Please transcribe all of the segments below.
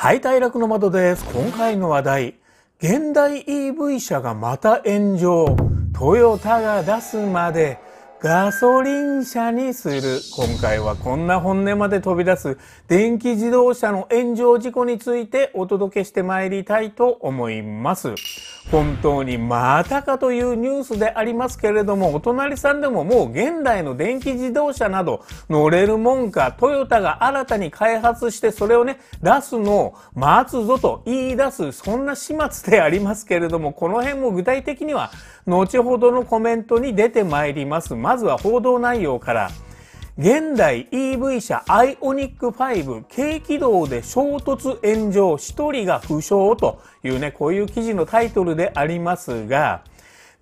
はい、大楽の窓です。今回の話題、現代 EV 車がまた炎上、トヨタが出すまでガソリン車にする。今回はこんな本音まで飛び出す電気自動車の炎上事故についてお届けしてまいりたいと思います。本当にまたかというニュースでありますけれども、お隣さんでももう現代の電気自動車など乗れるもんか、トヨタが新たに開発してそれをね、出すのを待つぞと言い出す、そんな始末でありますけれども、この辺も具体的には後ほどのコメントに出てまいります。まずは報道内容から、現代 EV 車アイオニック5軽軌道で衝突炎上1人が負傷というね、こういう記事のタイトルでありますが、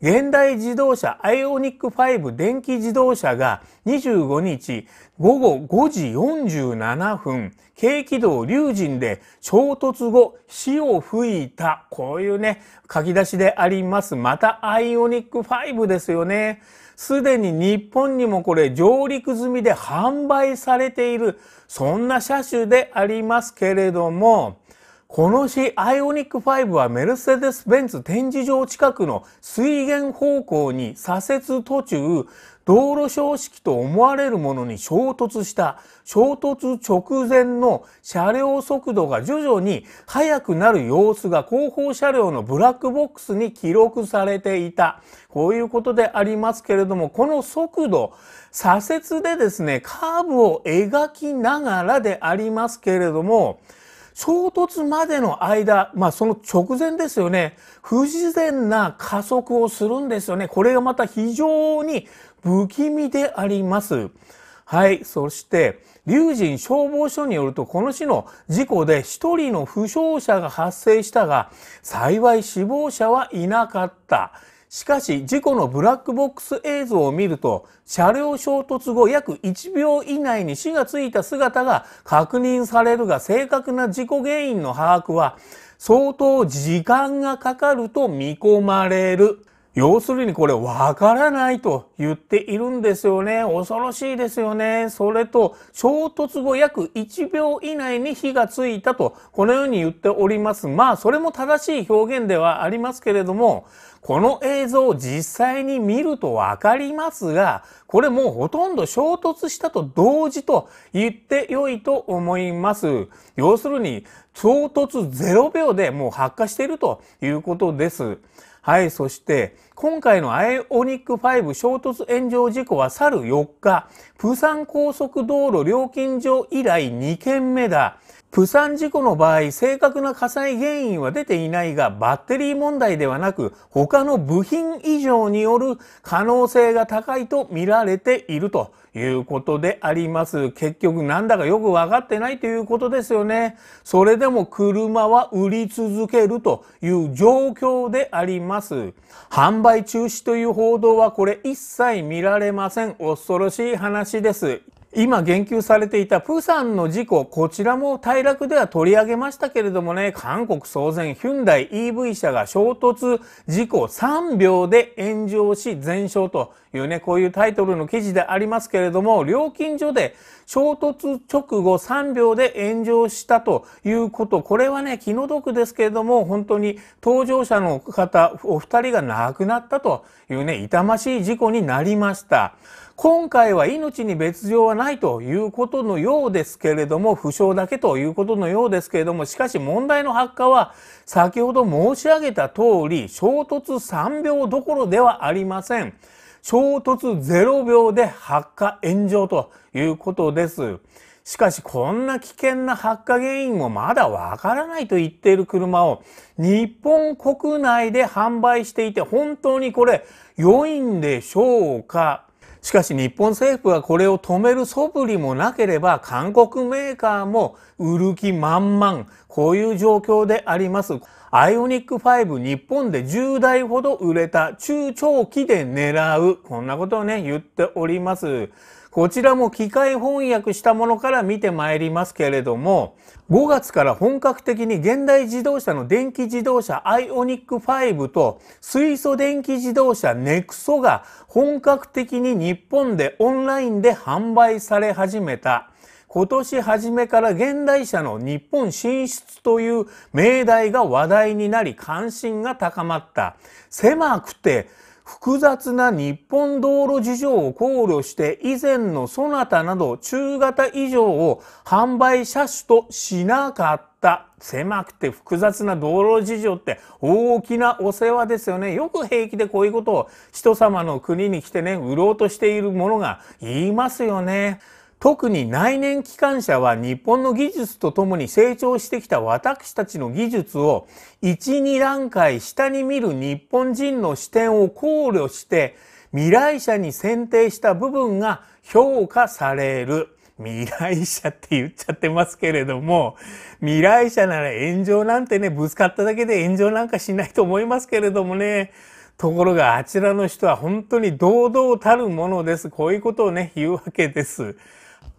現代自動車アイオニック5電気自動車が25日午後5時47分、軽軌道龍神で衝突後死を吹いた。こういうね、書き出しであります。またアイオニック5ですよね。すでに日本にもこれ上陸済みで販売されている、そんな車種でありますけれども、この日、アイオニック5はメルセデス・ベンツ展示場近くの水源方向に左折途中、道路標識と思われるものに衝突した。衝突直前の車両速度が徐々に速くなる様子が後方車両のブラックボックスに記録されていた。こういうことでありますけれども、この速度、左折でですね、カーブを描きながらでありますけれども、衝突までの間、まあその直前ですよね、不自然な加速をするんですよね。これがまた非常に不気味であります。はい。そして、龍神消防署によると、この市の事故で1人の負傷者が発生したが、幸い死亡者はいなかった。しかし事故のブラックボックス映像を見ると車両衝突後約1秒以内に死がついた姿が確認されるが正確な事故原因の把握は相当時間がかかると見込まれる要するにこれわからないと言っているんですよね。恐ろしいですよね。それと衝突後約1秒以内に火がついたとこのように言っております。まあそれも正しい表現ではありますけれどもこの映像を実際に見るとわかりますがこれもうほとんど衝突したと同時と言って良いと思います。要するに衝突0秒でもう発火しているということです。はい、そして、今回のアイオニック5衝突炎上事故は去る4日、釜山高速道路料金所以来2件目だ。プサン事故の場合、正確な火災原因は出ていないが、バッテリー問題ではなく、他の部品以上による可能性が高いと見られているということであります。結局なんだかよくわかってないということですよね。それでも車は売り続けるという状況であります。販売中止という報道はこれ一切見られません。恐ろしい話です。今言及されていたプサンの事故、こちらも大落では取り上げましたけれどもね、韓国騒然、ヒュンダイ EV 車が衝突事故3秒で炎上し全焼というね、こういうタイトルの記事でありますけれども、料金所で衝突直後3秒で炎上したということ、これはね、気の毒ですけれども、本当に搭乗者の方、お二人が亡くなったというね、痛ましい事故になりました。今回は命に別状はないということのようですけれども、負傷だけということのようですけれども、しかし問題の発火は、先ほど申し上げた通り、衝突3秒どころではありません。衝突0秒で発火炎上ということです。しかしこんな危険な発火原因もまだわからないと言っている車を日本国内で販売していて本当にこれ良いんでしょうかしかし日本政府がこれを止める素振りもなければ韓国メーカーも売る気満々、こういう状況であります。アイオニック5日本で10台ほど売れた中長期で狙う。こんなことをね、言っております。こちらも機械翻訳したものから見てまいりますけれども、5月から本格的に現代自動車の電気自動車アイオニック5と水素電気自動車ネクソが本格的に日本でオンラインで販売され始めた。今年初めから現代社の日本進出という命題が話題になり関心が高まった。狭くて複雑な日本道路事情を考慮して以前のそなたなど中型以上を販売車種としなかった。狭くて複雑な道路事情って大きなお世話ですよね。よく平気でこういうことを人様の国に来てね、売ろうとしているものが言いますよね。特に内燃機関車は日本の技術とともに成長してきた私たちの技術を1、2段階下に見る日本人の視点を考慮して未来車に選定した部分が評価される。未来車って言っちゃってますけれども、未来車なら炎上なんてね、ぶつかっただけで炎上なんかしないと思いますけれどもね。ところがあちらの人は本当に堂々たるものです。こういうことをね、言うわけです。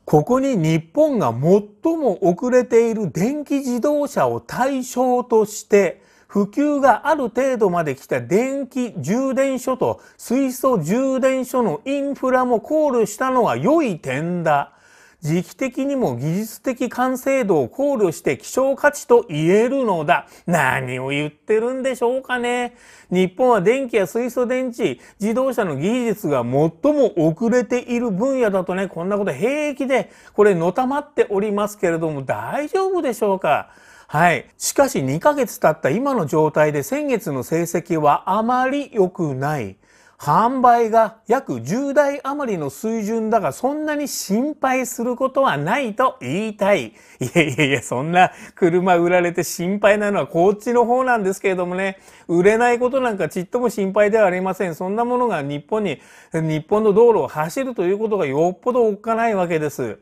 ここに日本が最も遅れている電気自動車を対象として普及がある程度まで来た電気充電所と水素充電所のインフラも考慮したのは良い点だ。時期的にも技術的完成度を考慮して希少価値と言えるのだ。何を言ってるんでしょうかね。日本は電気や水素電池、自動車の技術が最も遅れている分野だとね、こんなこと平気で、これのたまっておりますけれども大丈夫でしょうかはい。しかし2ヶ月経った今の状態で先月の成績はあまり良くない。販売が約10台余りの水準だがそんなに心配することはないと言いたい。いやいやいや、そんな車売られて心配なのはこっちの方なんですけれどもね、売れないことなんかちっとも心配ではありません。そんなものが日本に、日本の道路を走るということがよっぽどおっかないわけです。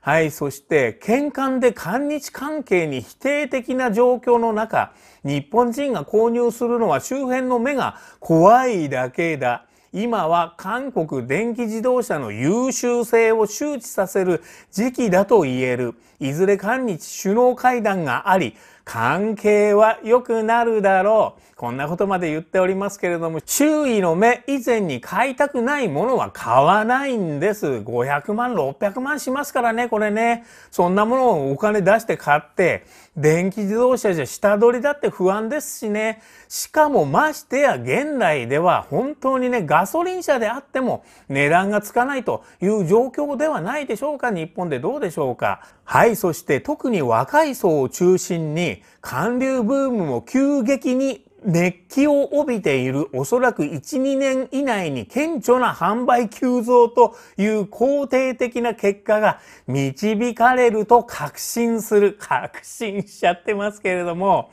はい、そして、喧嘩で韓日関係に否定的な状況の中、日本人が購入するのは周辺の目が怖いだけだ。今は韓国電気自動車の優秀性を周知させる時期だと言える。いずれ韓日首脳会談があり、関係は良くなるだろう。こんなことまで言っておりますけれども、周囲の目以前に買いたくないものは買わないんです。500万、600万しますからね、これね。そんなものをお金出して買って、電気自動車じゃ下取りだって不安ですしね。しかもましてや現代では本当にね、ガソリン車であっても値段がつかないという状況ではないでしょうか。日本でどうでしょうか。はい、そして特に若い層を中心に、韓流ブームも急激に熱気を帯びているおそらく1、2年以内に顕著な販売急増という肯定的な結果が導かれると確信する。確信しちゃってますけれども、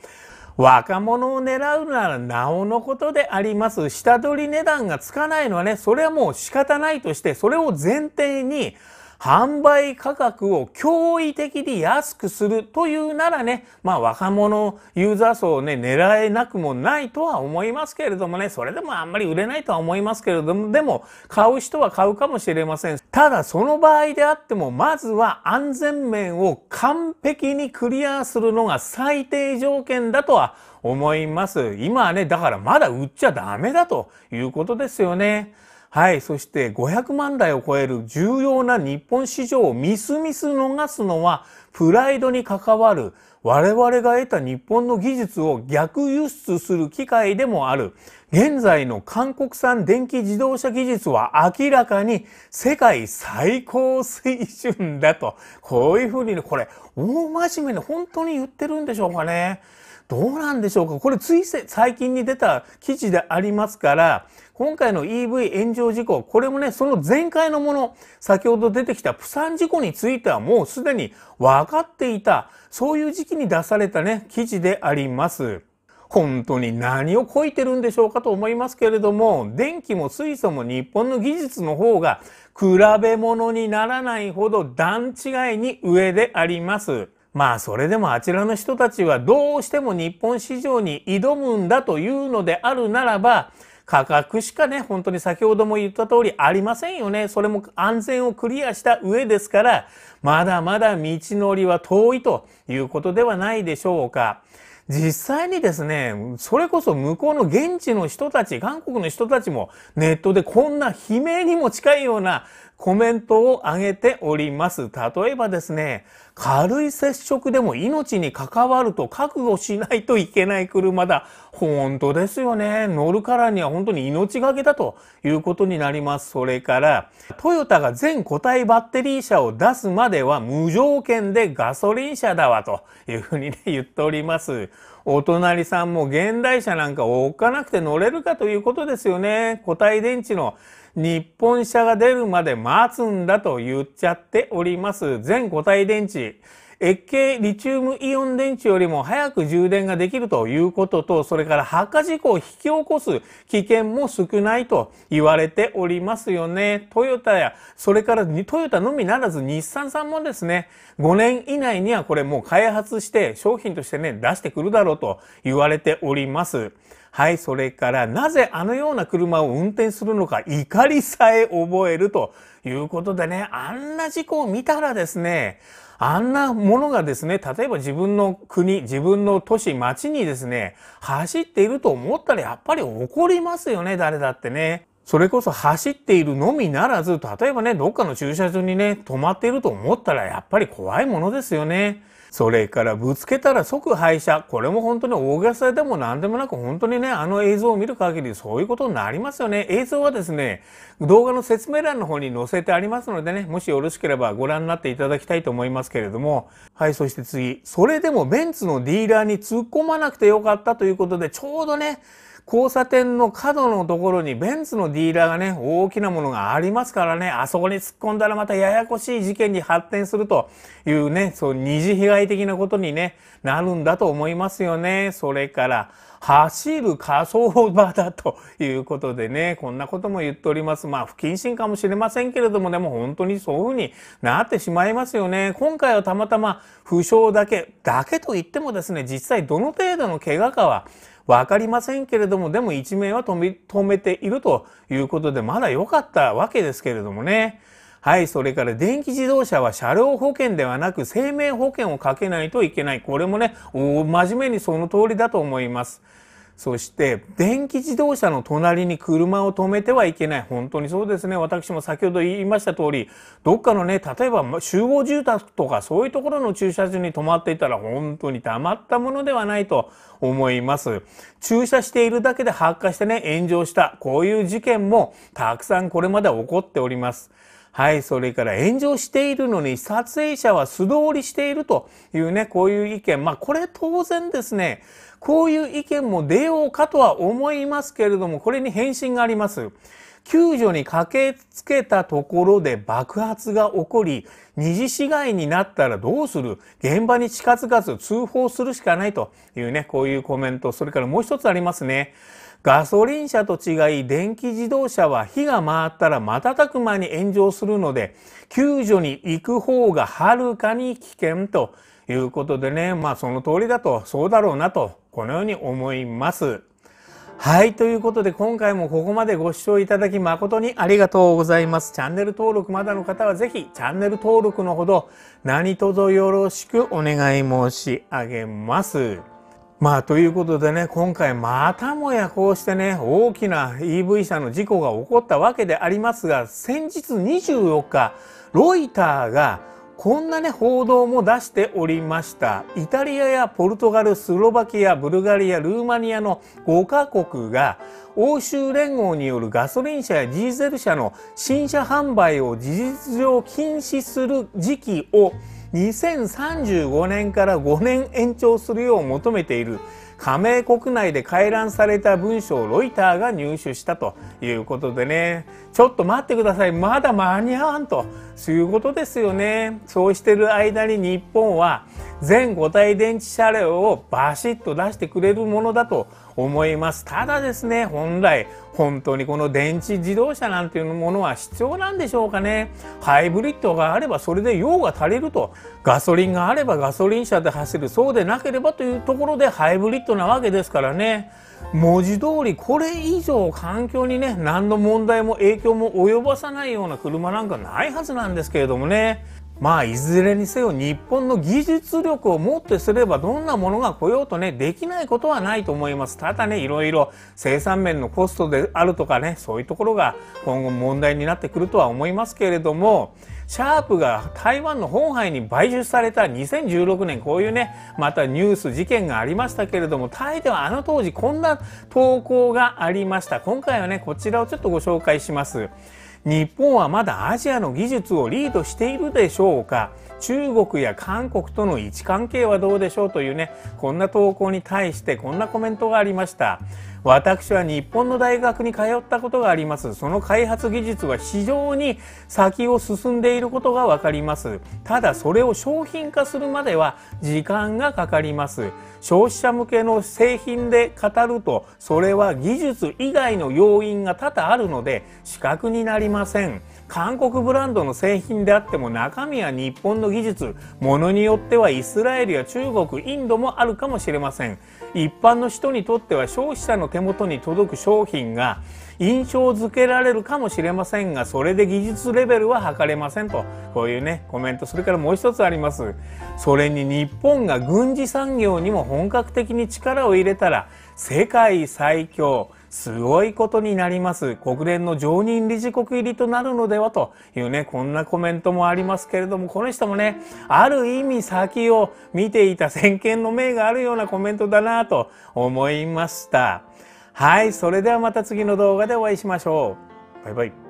若者を狙うならなおのことであります。下取り値段がつかないのはね、それはもう仕方ないとして、それを前提に、販売価格を驚異的に安くするというならね、まあ若者ユーザー層をね、狙えなくもないとは思いますけれどもね、それでもあんまり売れないとは思いますけれども、でも買う人は買うかもしれません。ただその場合であっても、まずは安全面を完璧にクリアするのが最低条件だとは思います。今はね、だからまだ売っちゃダメだということですよね。はい。そして500万台を超える重要な日本市場をみすみす逃すのはプライドに関わる我々が得た日本の技術を逆輸出する機会でもある。現在の韓国産電気自動車技術は明らかに世界最高水準だと。こういうふうにね、これ、大真面目に本当に言ってるんでしょうかね。どうなんでしょうかこれつい最近に出た記事でありますから、今回の EV 炎上事故、これもね、その前回のもの、先ほど出てきたプサン事故についてはもうすでに分かっていた、そういう時期に出されたね、記事であります。本当に何をこいてるんでしょうかと思いますけれども、電気も水素も日本の技術の方が比べ物にならないほど段違いに上であります。まあそれでもあちらの人たちはどうしても日本市場に挑むんだというのであるならば、価格しかね、本当に先ほども言った通りありませんよね。それも安全をクリアした上ですから、まだまだ道のりは遠いということではないでしょうか。実際にですね、それこそ向こうの現地の人たち、韓国の人たちもネットでこんな悲鳴にも近いようなコメントを上げております。例えばですね、軽い接触でも命に関わると覚悟しないといけない車だ。本当ですよね。乗るからには本当に命がけだということになります。それから、トヨタが全固体バッテリー車を出すまでは無条件でガソリン車だわというふうにね、言っております。お隣さんも現代車なんか置かなくて乗れるかということですよね。固体電池の日本車が出るまで待つんだと言っちゃっております。全固体電池。液形リチウムイオン電池よりも早く充電ができるということと、それから発火事故を引き起こす危険も少ないと言われておりますよね。トヨタや、それからトヨタのみならず日産さんもですね、5年以内にはこれもう開発して商品としてね、出してくるだろうと言われております。はい、それから、なぜあのような車を運転するのか、怒りさえ覚えるということでね、あんな事故を見たらですね、あんなものがですね、例えば自分の国、自分の都市、町にですね、走っていると思ったらやっぱり怒りますよね、誰だってね。それこそ走っているのみならず、例えばね、どっかの駐車場にね、止まっていると思ったらやっぱり怖いものですよね。それからぶつけたら即廃車。これも本当に大げさでも何でもなく本当にね、あの映像を見る限りそういうことになりますよね。映像はですね、動画の説明欄の方に載せてありますのでね、もしよろしければご覧になっていただきたいと思いますけれども。はい、そして次。それでもベンツのディーラーに突っ込まなくてよかったということで、ちょうどね、交差点の角のところにベンツのディーラーがね、大きなものがありますからね、あそこに突っ込んだらまたややこしい事件に発展するというね、そう二次被害的なことにね、なるんだと思いますよね。それから、走る火葬場だということでね、こんなことも言っております。まあ、不謹慎かもしれませんけれども、でも本当にそういうふうになってしまいますよね。今回はたまたま負傷だけ、だけと言ってもですね、実際どの程度の怪我かは、分かりませんけれどもでも一命は止めているということでまだ良かったわけですけれどもね。はい、それから電気自動車は車両保険ではなく生命保険をかけないといけない。これもね、真面目にその通りだと思います。そして電気自動車の隣に車を止めてはいけない本当にそうですね私も先ほど言いました通りどっかのね例えば集合住宅とかそういうところの駐車場に止まっていたら本当に溜まったものではないと思います駐車しているだけで発火してね炎上したこういう事件もたくさんこれまで起こっておりますはい、それから炎上しているのに撮影者は素通りしているというね、こういう意見。まあこれ当然ですね、こういう意見も出ようかとは思いますけれども、これに返信があります。救助に駆けつけたところで爆発が起こり、二次被害になったらどうする現場に近づかず通報するしかないというね、こういうコメント。それからもう一つありますね。ガソリン車と違い、電気自動車は火が回ったら瞬く間に炎上するので、救助に行く方がはるかに危険ということでね、まあその通りだと、そうだろうなとこのように思います。はい。ということで、今回もここまでご視聴いただき誠にありがとうございます。チャンネル登録まだの方はぜひ、チャンネル登録のほど、何卒よろしくお願い申し上げます。まあ、ということでね、今回またもやこうしてね、大きな EV 車の事故が起こったわけでありますが、先日24日、ロイターがこんなね、報道も出しておりました。イタリアやポルトガル、スロバキア、ブルガリア、ルーマニアの5カ国が、欧州連合によるガソリン車やディーゼル車の新車販売を事実上禁止する時期を2035年から5年延長するよう求めている加盟国内で回覧された文書をロイターが入手したということでねちょっと待ってくださいまだ間に合わんということですよねそうしてる間に日本は全5体電池車両をバシッと出してくれるものだと思いますただですね本来本当にこの電池自動車なんていうものは必要なんでしょうかねハイブリッドがあればそれで用が足りるとガソリンがあればガソリン車で走るそうでなければというところでハイブリッドなわけですからね文字通りこれ以上環境にね何の問題も影響も及ぼさないような車なんかないはずなんですけれどもねまあいずれにせよ日本の技術力をもってすればどんなものが来ようとねできないことはないと思いますただねいろいろ生産面のコストであるとかねそういうところが今後問題になってくるとは思いますけれどもシャープが台湾の本杯に買収された2016年こういうねまたニュース事件がありましたけれどもタイではあの当時こんな投稿がありました今回はねこちらをちょっとご紹介します。日本はまだアジアの技術をリードしているでしょうか中国や韓国との位置関係はどうでしょうというねこんな投稿に対してこんなコメントがありました私は日本の大学に通ったことがあります。その開発技術は非常に先を進んでいることがわかります。ただそれを商品化するまでは時間がかかります。消費者向けの製品で語ると、それは技術以外の要因が多々あるので、資格になりません。韓国ブランドの製品であっても中身は日本の技術、ものによってはイスラエルや中国、インドもあるかもしれません。一般の人にとっては消費者の手元に届く商品が印象づけられるかもしれませんがそれで技術レベルは測れませんとこういうねコメントそれからもう一つありますそれに日本が軍事産業にも本格的に力を入れたら世界最強、すごいことになります。国連の常任理事国入りとなるのではというね、こんなコメントもありますけれども、この人もね、ある意味先を見ていた先見の明があるようなコメントだなと思いました。はい、それではまた次の動画でお会いしましょう。バイバイ。